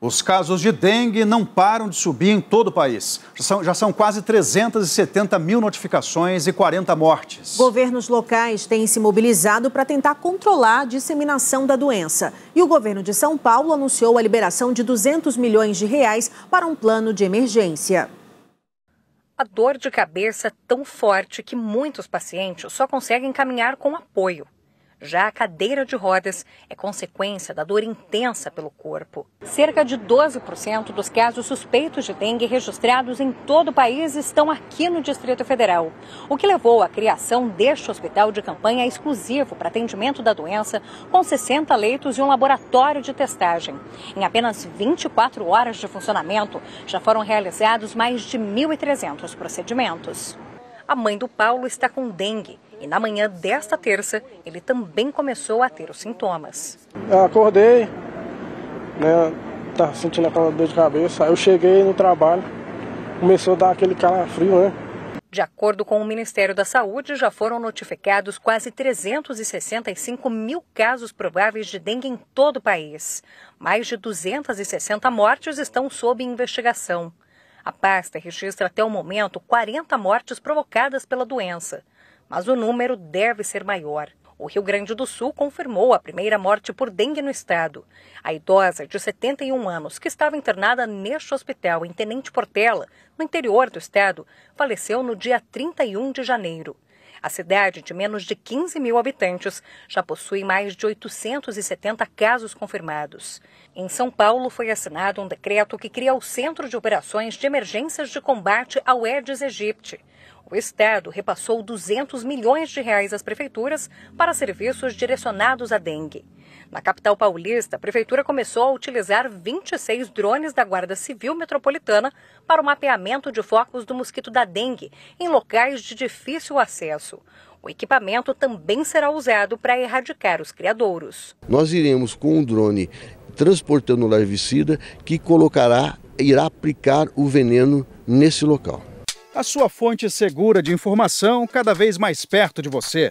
Os casos de dengue não param de subir em todo o país. Já são, já são, quase 370 mil notificações e 40 mortes. Governos locais têm se mobilizado para tentar controlar a disseminação da doença. E o governo de São Paulo anunciou a liberação de 200 milhões de reais para um plano de emergência. A dor de cabeça é tão forte que muitos pacientes só conseguem caminhar com apoio. Já a cadeira de rodas é consequência da dor intensa pelo corpo. Cerca de 12% dos casos suspeitos de dengue registrados em todo o país estão aqui no Distrito Federal, o que levou à criação deste hospital de campanha exclusivo para atendimento da doença, com 60 leitos e um laboratório de testagem. Em apenas 24 horas de funcionamento, já foram realizados mais de 1.300 procedimentos. A mãe do Paulo está com dengue e na manhã desta terça ele também começou a ter os sintomas. Eu acordei, né, tá sentindo aquela dor de cabeça. Aí eu cheguei no trabalho, começou a dar aquele calafrio, né? De acordo com o Ministério da Saúde, já foram notificados quase 365 mil casos prováveis de dengue em todo o país. Mais de 260 mortes estão sob investigação. A pasta registra até o momento 40 mortes provocadas pela doença, mas o número deve ser maior. O Rio Grande do Sul confirmou a primeira morte por dengue no estado. A idosa, de 71 anos, que estava internada neste hospital em Tenente Portela, no interior do estado, faleceu no dia 31 de janeiro. A cidade, de menos de 15 mil habitantes, já possui mais de 870 casos confirmados. Em São Paulo, foi assinado um decreto que cria o Centro de Operações de Emergências de Combate ao Aedes aegypti. O Estado repassou 200 milhões de reais às prefeituras para serviços direcionados à dengue. Na capital paulista, a prefeitura começou a utilizar 26 drones da Guarda Civil Metropolitana para o mapeamento de focos do mosquito da dengue em locais de difícil acesso. O equipamento também será usado para erradicar os criadouros. Nós iremos com um drone transportando o larvicida que colocará, irá aplicar o veneno nesse local. A sua fonte segura de informação cada vez mais perto de você.